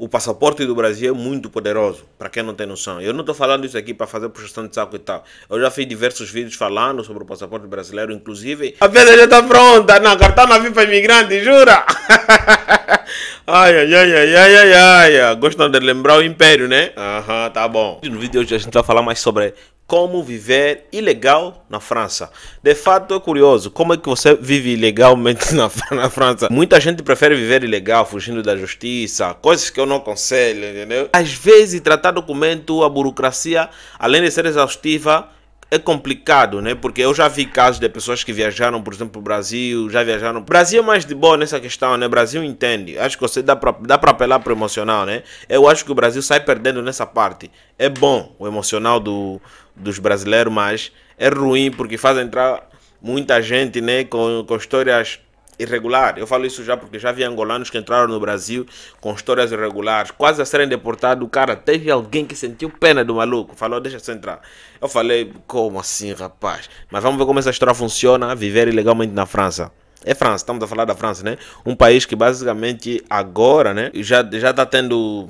O passaporte do Brasil é muito poderoso, para quem não tem noção. Eu não estou falando isso aqui para fazer puxação de saco e tal. Eu já fiz diversos vídeos falando sobre o passaporte brasileiro, inclusive. A pedra já está pronta! Não, cartão tá na VIP para imigrante, jura? ai, ai, ai, ai, ai, ai, ai. de lembrar o império, né? Aham, uhum, tá bom. No vídeo de hoje a gente vai falar mais sobre como viver ilegal na França. De fato, é curioso como é que você vive ilegalmente na, na, França. Muita gente prefere viver ilegal, fugindo da justiça, coisas que eu não aconselho, entendeu? Às vezes, tratar documento, a burocracia, além de ser exaustiva, é complicado, né? Porque eu já vi casos de pessoas que viajaram, por exemplo, para o Brasil, já viajaram. O Brasil é mais de boa nessa questão, né? O Brasil entende. Acho que você dá para dá apelar para o emocional, né? Eu acho que o Brasil sai perdendo nessa parte. É bom o emocional do, dos brasileiros, mas é ruim porque faz entrar muita gente, né? Com, com histórias irregular. Eu falo isso já porque já vi angolanos que entraram no Brasil com histórias irregulares, quase a serem deportados. O cara teve alguém que sentiu pena do maluco, falou: Deixa você entrar. Eu falei: Como assim, rapaz? Mas vamos ver como essa história funciona. Viver ilegalmente na França. É França, estamos a falar da França, né? Um país que basicamente agora, né, já já está tendo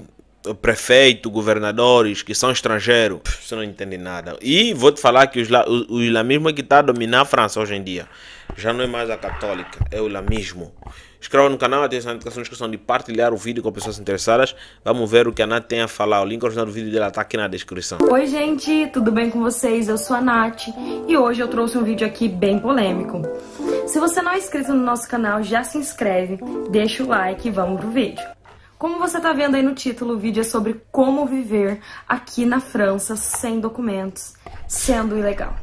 prefeito, governadores que são estrangeiros. Você não entende nada. E vou te falar que o islamismo é que está a dominar a França hoje em dia. Já não é mais a católica, é o lamismo. Inscreva no canal, atenção à indicação inscrição de partilhar o vídeo com pessoas interessadas. Vamos ver o que a Nath tem a falar. O link original do vídeo dela tá aqui na descrição. Oi, gente, tudo bem com vocês? Eu sou a Nath e hoje eu trouxe um vídeo aqui bem polêmico. Se você não é inscrito no nosso canal, já se inscreve, deixa o like e vamos pro vídeo. Como você tá vendo aí no título, o vídeo é sobre como viver aqui na França sem documentos, sendo ilegal.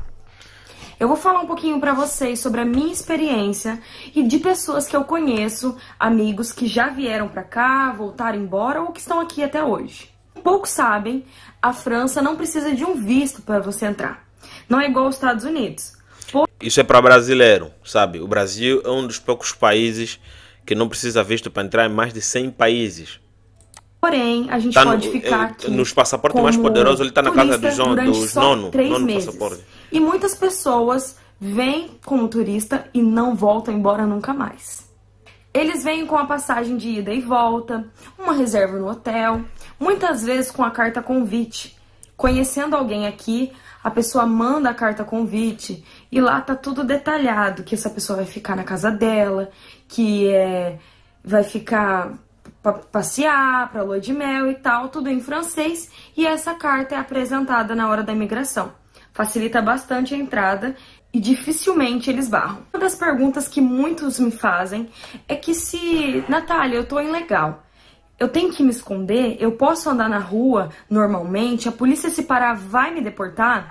Eu vou falar um pouquinho para vocês sobre a minha experiência e de pessoas que eu conheço, amigos que já vieram para cá, voltaram embora ou que estão aqui até hoje. Poucos sabem, a França não precisa de um visto para você entrar. Não é igual aos Estados Unidos. Por... Isso é para brasileiro, sabe? O Brasil é um dos poucos países que não precisa visto para entrar em mais de 100 países. Porém, a gente tá pode no, ficar eh, aqui. Nos passaportes mais poderosos, ele está na casa dos, dos nono. nono e muitas pessoas vêm como turista e não voltam embora nunca mais. Eles vêm com a passagem de ida e volta, uma reserva no hotel, muitas vezes com a carta convite. Conhecendo alguém aqui, a pessoa manda a carta convite e lá tá tudo detalhado, que essa pessoa vai ficar na casa dela, que é, vai ficar pra passear, para lua de mel e tal, tudo em francês, e essa carta é apresentada na hora da imigração facilita bastante a entrada e dificilmente eles barram. Uma das perguntas que muitos me fazem é que se, Natália, eu tô ilegal, eu tenho que me esconder? Eu posso andar na rua normalmente? A polícia se parar vai me deportar?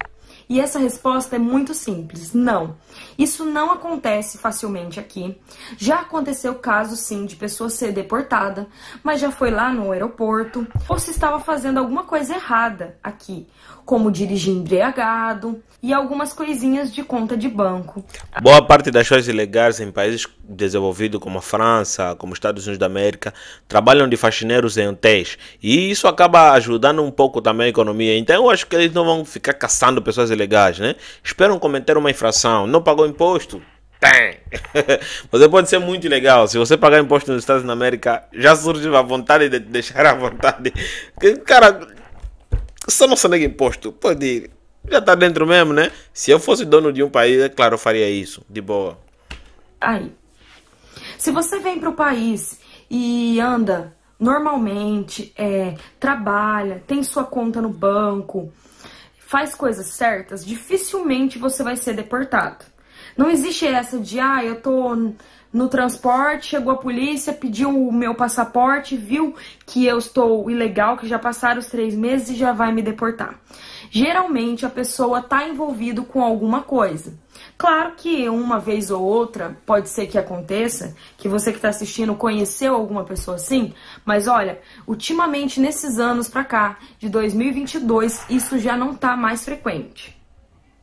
E essa resposta é muito simples: não. Isso não acontece facilmente aqui. Já aconteceu caso sim de pessoa ser deportada, mas já foi lá no aeroporto ou se estava fazendo alguma coisa errada aqui, como dirigir embriagado e algumas coisinhas de conta de banco. Boa parte das coisas ilegais em países desenvolvidos como a França, como os Estados Unidos da América, trabalham de faxineiros em hotéis e isso acaba ajudando um pouco também a economia. Então eu acho que eles não vão ficar caçando pessoas ilegais, né? Esperam cometer uma infração, não pagou pagou imposto? Tem. Você pode ser muito legal. Se você pagar imposto nos Estados Unidos da América, já surgiu a vontade de deixar à vontade. Cara, só não nega imposto. Pode ir. Já tá dentro mesmo, né? Se eu fosse dono de um país, é claro, eu faria isso. De boa. Aí. Se você vem para o país e anda normalmente, é, trabalha, tem sua conta no banco, faz coisas certas, dificilmente você vai ser deportado. Não existe essa de, ah, eu tô no transporte, chegou a polícia, pediu o meu passaporte, viu que eu estou ilegal, que já passaram os três meses e já vai me deportar. Geralmente a pessoa tá envolvido com alguma coisa. Claro que uma vez ou outra pode ser que aconteça, que você que está assistindo conheceu alguma pessoa assim, mas olha, ultimamente nesses anos pra cá, de 2022, isso já não tá mais frequente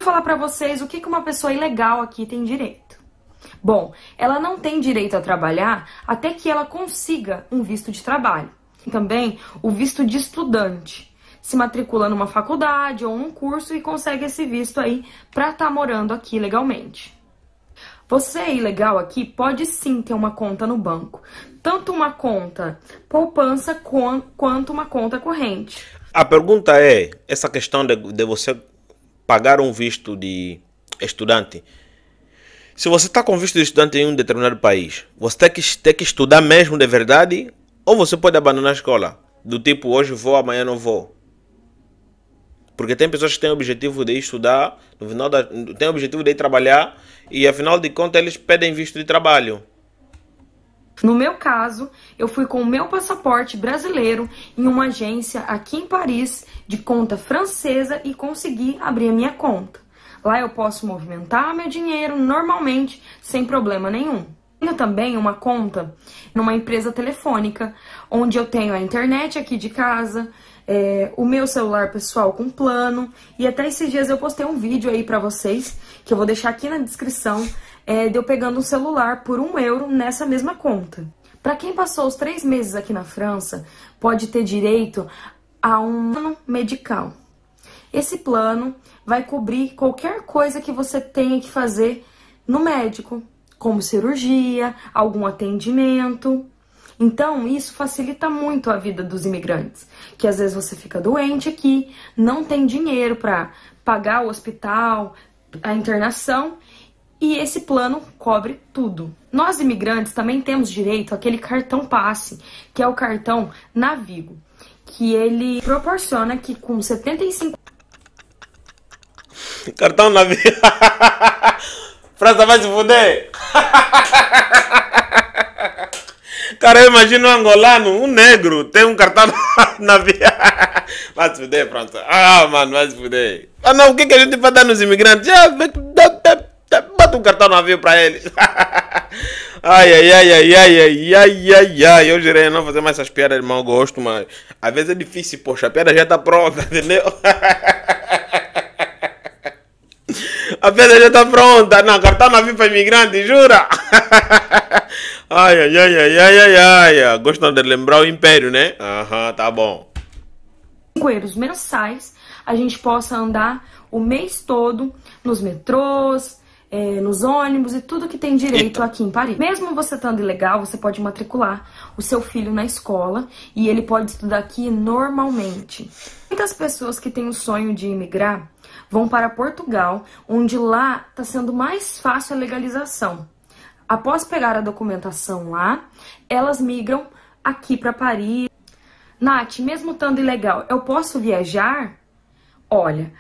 falar para vocês o que, uma pessoa ilegal aqui tem direito. Bom, ela não tem direito a trabalhar até que ela consiga um visto de trabalho. E também o visto de estudante. Se matricula numa faculdade ou um curso e consegue esse visto aí para estar tá morando aqui legalmente. Você é ilegal aqui pode sim ter uma conta no banco, tanto uma conta poupança quanto uma conta corrente. A pergunta é: essa questão de, de você pagar um visto de estudante. Se você está com visto de estudante em um determinado país, você tem que, tem que estudar mesmo de verdade ou você pode abandonar a escola. Do tipo, hoje vou, amanhã não vou. Porque tem pessoas que têm o objetivo de estudar, no final da, têm o objetivo de ir trabalhar e afinal de contas eles pedem visto de trabalho. No meu caso, eu fui com o meu passaporte brasileiro em uma agência aqui em Paris de conta francesa e consegui abrir a minha conta. Lá eu posso movimentar meu dinheiro normalmente, sem problema nenhum. Tenho também uma conta numa empresa telefônica, onde eu tenho a internet aqui de casa, é, o meu celular pessoal com plano, e até esses dias eu postei um vídeo aí pra vocês, que eu vou deixar aqui na descrição, é, pegando um celular por um euro nessa mesma conta. Para quem passou os três meses aqui na França, pode ter direito a um plano medical. Esse plano vai cobrir qualquer coisa que você tenha que fazer no médico, como cirurgia, algum atendimento. Então, isso facilita muito a vida dos imigrantes, que às vezes você fica doente aqui, não tem dinheiro para pagar o hospital, a internação e esse plano cobre tudo. Nós imigrantes também temos direito àquele cartão passe, que é o cartão Navigo, que ele proporciona que com 75 cartão Navigo França vai se fuder. Cara, imagina imagino um angolano, um negro, tem um cartão na via. Vai se fuder, França. Ah, mano, vai se fuder. Ah, não, o que, que a gente vai dar nos imigrantes? Ah, bota um cartão no navio para eles. ai, ai, ai, ai, ai, ai, ai, ai, ai. Eu direi não fazer mais essas piadas de mau gosto, mas às vezes é difícil, poxa, a piada já está pronta, entendeu? a piada já está pronta. Não, cartão navio para imigrante, jura? ai, ai, ai, ai, ai, ai, ai. Gostam de lembrar o império, né? Aham, tá bom. 5 euros mensais, a gente possa andar o mês todo nos metrôs, é, nos ônibus e tudo que tem direito Eita. aqui em Paris. Mesmo você estando ilegal, você pode matricular o seu filho na escola e ele pode estudar aqui normalmente. Muitas pessoas que têm o sonho de imigrar vão para Portugal, onde lá está sendo mais fácil a legalização. Após pegar a documentação lá, elas migram aqui para Paris. Nath, mesmo estando ilegal, eu posso viajar? Olha,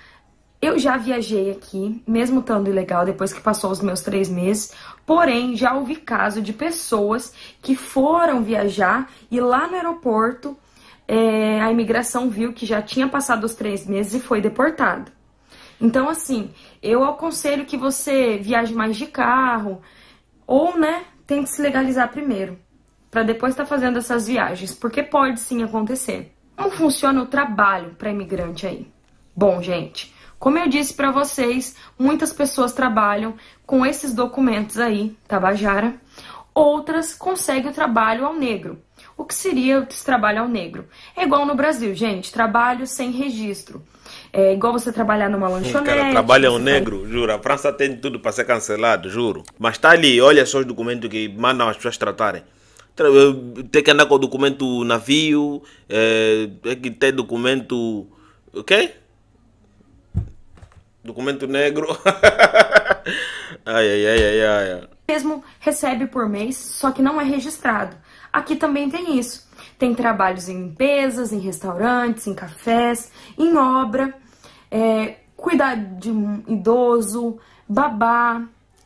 eu já viajei aqui, mesmo estando ilegal, depois que passou os meus três meses. Porém, já ouvi caso de pessoas que foram viajar e lá no aeroporto é, a imigração viu que já tinha passado os três meses e foi deportado. Então, assim, eu aconselho que você viaje mais de carro ou, né, tente se legalizar primeiro, para depois estar tá fazendo essas viagens, porque pode sim acontecer. Como funciona o trabalho para imigrante aí? Bom, gente. Como eu disse para vocês, muitas pessoas trabalham com esses documentos aí, Tabajara. Outras conseguem o trabalho ao negro. O que seria esse trabalho ao negro? É igual no Brasil, gente, trabalho sem registro. É igual você trabalhar numa lanchonete. O cara trabalha ao negro, faz... juro. A França tem tudo para ser cancelado, juro. Mas tá ali, olha só os documentos que mandam as pessoas tratarem. Tem que andar com o documento navio, é, é tem que ter documento. O okay? quê? Documento negro. ai, ai, ai, ai, ai. Mesmo recebe por mês, só que não é registrado. Aqui também tem isso. Tem trabalhos em limpezas, em restaurantes, em cafés, em obra, é, cuidar de um idoso, babá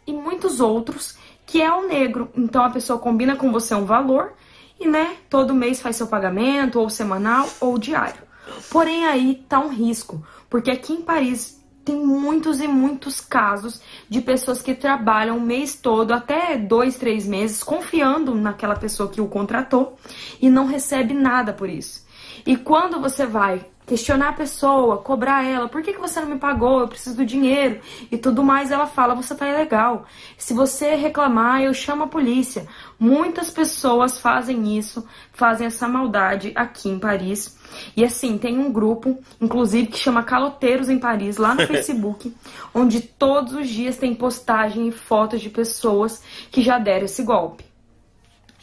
e muitos outros que é o negro. Então a pessoa combina com você um valor e, né, todo mês faz seu pagamento, ou semanal ou diário. Porém, aí tá um risco, porque aqui em Paris tem muitos e muitos casos de pessoas que trabalham o mês todo, até dois, três meses, confiando naquela pessoa que o contratou e não recebe nada por isso. E quando você vai questionar a pessoa, cobrar ela, por que, que você não me pagou? Eu preciso do dinheiro e tudo mais, ela fala, você tá ilegal. Se você reclamar, eu chamo a polícia. Muitas pessoas fazem isso, fazem essa maldade aqui em Paris. E assim, tem um grupo, inclusive, que chama Caloteiros em Paris, lá no Facebook, onde todos os dias tem postagem e fotos de pessoas que já deram esse golpe.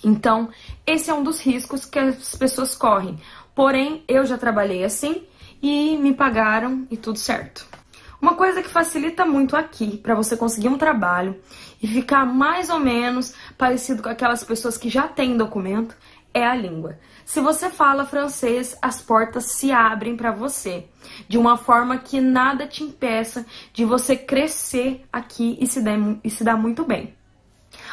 Então, esse é um dos riscos que as pessoas correm. Porém, eu já trabalhei assim e me pagaram e tudo certo. Uma coisa que facilita muito aqui para você conseguir um trabalho e ficar mais ou menos parecido com aquelas pessoas que já têm documento é a língua. Se você fala francês, as portas se abrem para você, de uma forma que nada te impeça de você crescer aqui e se, der, e se dar muito bem.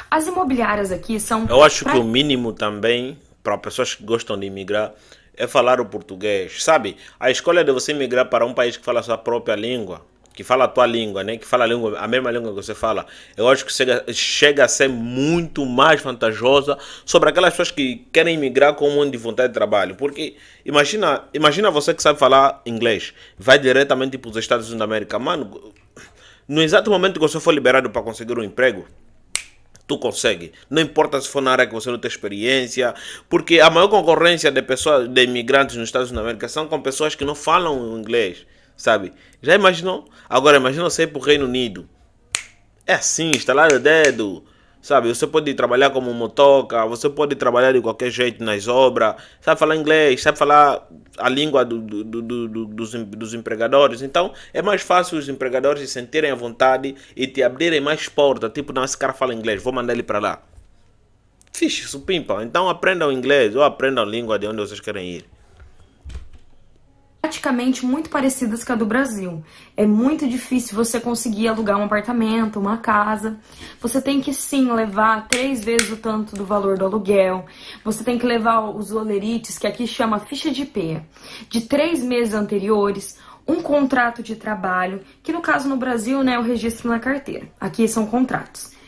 As imobiliárias aqui são. Eu acho pra... que o mínimo também, para pessoas que gostam de imigrar, é falar o português, sabe? A escolha de você migrar para um país que fala a sua própria língua, que fala a tua língua, né? Que fala a, língua, a mesma língua que você fala. Eu acho que chega, chega a ser muito mais vantajosa sobre aquelas pessoas que querem migrar com um monte de vontade de trabalho. Porque imagina, imagina você que sabe falar inglês, vai diretamente para os Estados Unidos da América. Mano, no exato momento que você for liberado para conseguir um emprego, tu consegue. Não importa se for na área que você não tem experiência, porque a maior concorrência de pessoas, de imigrantes nos Estados Unidos da América são com pessoas que não falam inglês, sabe? Já imaginou? Agora imagina você ir para o Reino Unido. É assim, lá o dedo, Sabe, você pode trabalhar como motoca, você pode trabalhar de qualquer jeito nas obras, sabe falar inglês, sabe falar a língua do, do, do, dos, dos empregadores. Então é mais fácil os empregadores se sentirem à vontade e te abrirem mais portas. Tipo, não, esse cara fala inglês, vou mandar ele para lá. Fixe, supimpa. Então aprendam inglês ou aprendam língua de onde vocês querem ir praticamente muito parecidas com a do Brasil. É muito difícil você conseguir alugar um apartamento, uma casa. Você tem que sim levar três vezes o tanto do valor do aluguel. Você tem que levar os olerites, que aqui chama ficha de IPEA, de três meses anteriores, um contrato de trabalho, que no caso no Brasil né, é o registro na carteira. Aqui são contratos.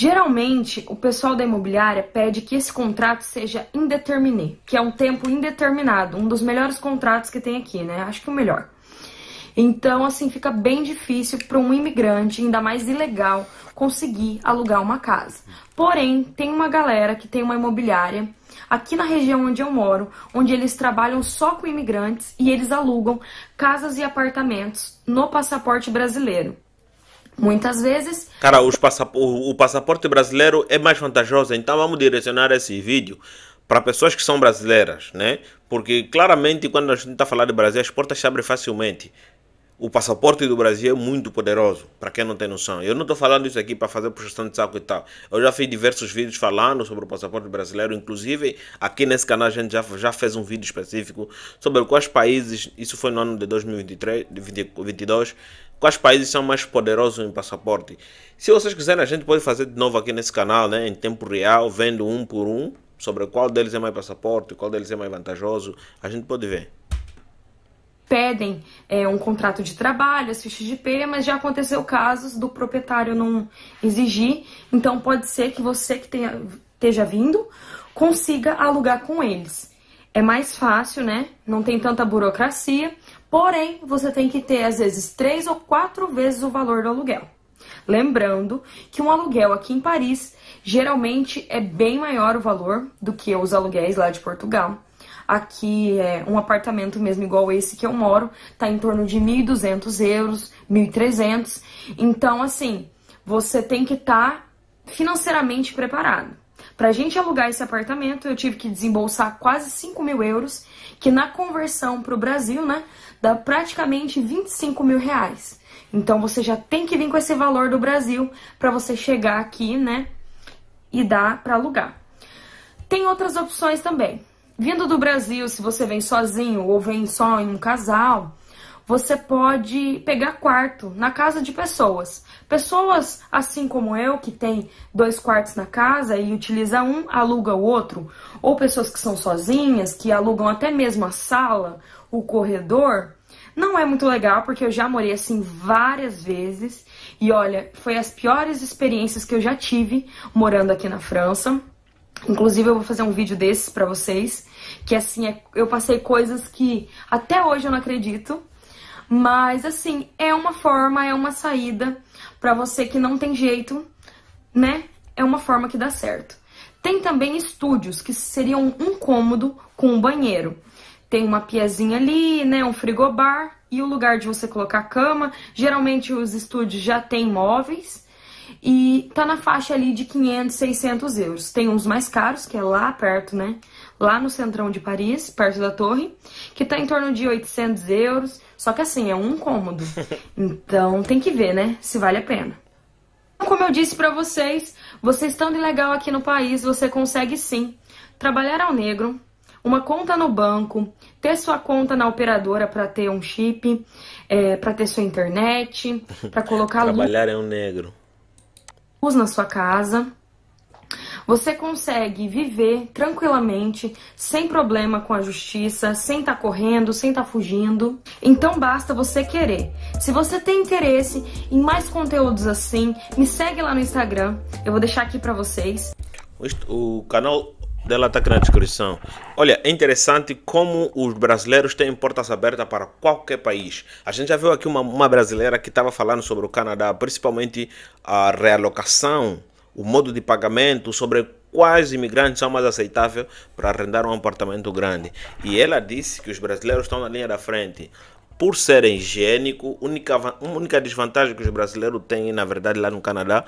Geralmente, o pessoal da imobiliária pede que esse contrato seja indeterminé, que é um tempo indeterminado, um dos melhores contratos que tem aqui, né? Acho que o melhor. Então, assim, fica bem difícil para um imigrante, ainda mais ilegal, conseguir alugar uma casa. Porém, tem uma galera que tem uma imobiliária aqui na região onde eu moro, onde eles trabalham só com imigrantes e eles alugam casas e apartamentos no passaporte brasileiro. Muitas vezes. Cara, passap o, o passaporte brasileiro é mais vantajoso, então vamos direcionar esse vídeo para pessoas que são brasileiras, né? Porque claramente quando a gente está falando de Brasil, as portas se abrem facilmente o passaporte do Brasil é muito poderoso, para quem não tem noção. Eu não estou falando isso aqui para fazer puxação de saco e tal. Eu já fiz diversos vídeos falando sobre o passaporte brasileiro, inclusive aqui nesse canal a gente já, já fez um vídeo específico sobre quais países, isso foi no ano de 2023, 2022, quais países são mais poderosos em passaporte. Se vocês quiserem, a gente pode fazer de novo aqui nesse canal, né, em tempo real, vendo um por um, sobre qual deles é mais passaporte, qual deles é mais vantajoso, a gente pode ver pedem é, um contrato de trabalho, as fichas de IP, mas já aconteceu casos do proprietário não exigir, então pode ser que você que tenha, esteja vindo consiga alugar com eles. É mais fácil, né? Não tem tanta burocracia, porém você tem que ter às vezes três ou quatro vezes o valor do aluguel. Lembrando que um aluguel aqui em Paris geralmente é bem maior o valor do que os aluguéis lá de Portugal. Aqui é um apartamento mesmo igual esse que eu moro, tá em torno de 1.200 euros, 1.300. Então, assim, você tem que estar tá financeiramente preparado. Pra gente alugar esse apartamento, eu tive que desembolsar quase 5 mil euros, que na conversão pro Brasil, né, dá praticamente 25 mil reais. Então você já tem que vir com esse valor do Brasil para você chegar aqui, né, e dar para alugar. Tem outras opções também vindo do Brasil, se você vem sozinho ou vem só em um casal, você pode pegar quarto na casa de pessoas. Pessoas assim como eu, que tem dois quartos na casa e utiliza um, aluga o outro. Ou pessoas que são sozinhas, que alugam até mesmo a sala, o corredor. Não é muito legal, porque eu já morei assim várias vezes. E olha, foi as piores experiências que eu já tive morando aqui na França. Inclusive, eu vou fazer um vídeo desses para vocês que assim, é, eu passei coisas que até hoje eu não acredito, mas assim, é uma forma, é uma saída para você que não tem jeito, né? É uma forma que dá certo. Tem também estúdios que seriam um cômodo com um banheiro. Tem uma piazinha ali, né, um frigobar e o lugar de você colocar a cama. Geralmente os estúdios já têm móveis e tá na faixa ali de 500, 600 euros. Tem uns mais caros, que é lá perto, né? lá no centrão de Paris, perto da torre, que tá em torno de 800 euros. Só que assim, é um cômodo. Então tem que ver, né? Se vale a pena. Então, como eu disse para vocês, você estando ilegal legal aqui no país, você consegue sim trabalhar ao negro, uma conta no banco, ter sua conta na operadora para ter um chip, é, para ter sua internet, para colocar trabalhar luz, é um negro. luz na sua casa. Você consegue viver tranquilamente, sem problema com a justiça, sem estar tá correndo, sem estar tá fugindo. Então basta você querer. Se você tem interesse em mais conteúdos assim, me segue lá no Instagram. Eu vou deixar aqui para vocês. O canal dela está aqui na descrição. Olha, é interessante como os brasileiros têm portas abertas para qualquer país. A gente já viu aqui uma, uma brasileira que estava falando sobre o Canadá, principalmente a realocação o modo de pagamento, sobre quais imigrantes são mais aceitáveis para arrendar um apartamento grande. E ela disse que os brasileiros estão na linha da frente. Por serem higiênico, única, uma única desvantagem que os brasileiros têm, na verdade, lá no Canadá,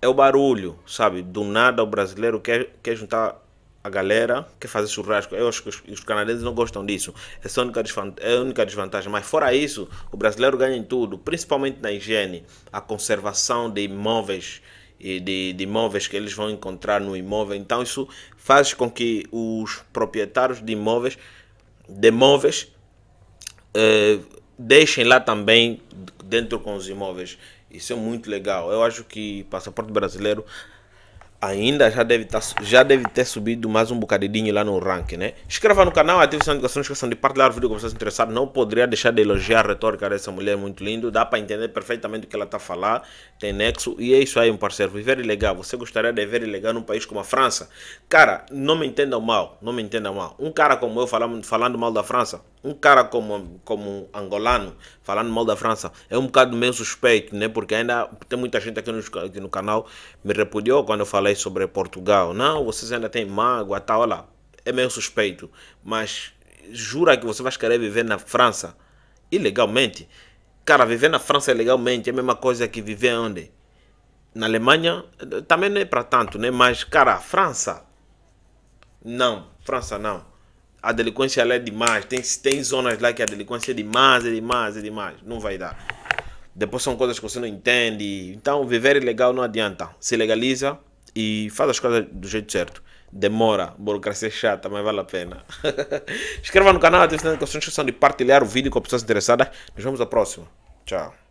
é o barulho, sabe? Do nada o brasileiro quer, quer juntar a galera quer fazer churrasco. Eu acho que os, os canadenses não gostam disso. Essa é a, única é a única desvantagem. Mas fora isso, o brasileiro ganha em tudo, principalmente na higiene, a conservação de imóveis de, de imóveis que eles vão encontrar no imóvel. Então, isso faz com que os proprietários de imóveis, de imóveis, eh, deixem lá também dentro com os imóveis. Isso é muito legal. Eu acho que passaporte brasileiro ainda já deve, tá, já deve ter subido mais um bocadinho lá no ranking, né? Inscreva no canal, ative a notificação, não esqueçam de partilhar o vídeo com vocês interessados. Não poderia deixar de elogiar a retórica dessa mulher, muito lindo. Dá para entender perfeitamente o que ela está a falar, tem nexo. E é isso aí, um parceiro. Viver ilegal. Você gostaria de viver ilegal num país como a França? Cara, não me entendam mal, não me entendam mal. Um cara como eu falando, falando mal da França, um cara como, como um angolano falando mal da França, é um bocado meio suspeito, né? Porque ainda tem muita gente aqui no, aqui no canal me repudiou quando eu falei sobre Portugal. Não, vocês ainda têm mágoa, tal, olha lá. É meio suspeito, mas jura que você vai querer viver na França ilegalmente. Cara, viver na França ilegalmente é a mesma coisa que viver onde? Na Alemanha também não é para tanto, né? Mas, cara, França. Não, França não. A delinquência lá é demais. Tem, tem zonas lá que a delinquência é demais, é demais, é demais. Não vai dar. Depois são coisas que você não entende. Então, viver ilegal não adianta. Se legaliza, e faz as coisas do jeito certo. Demora, burocracia é chata, mas vale a pena. Inscreva no canal, ative as notificações, de partilhar o vídeo com pessoas interessadas. Nos vemos na próxima. Tchau.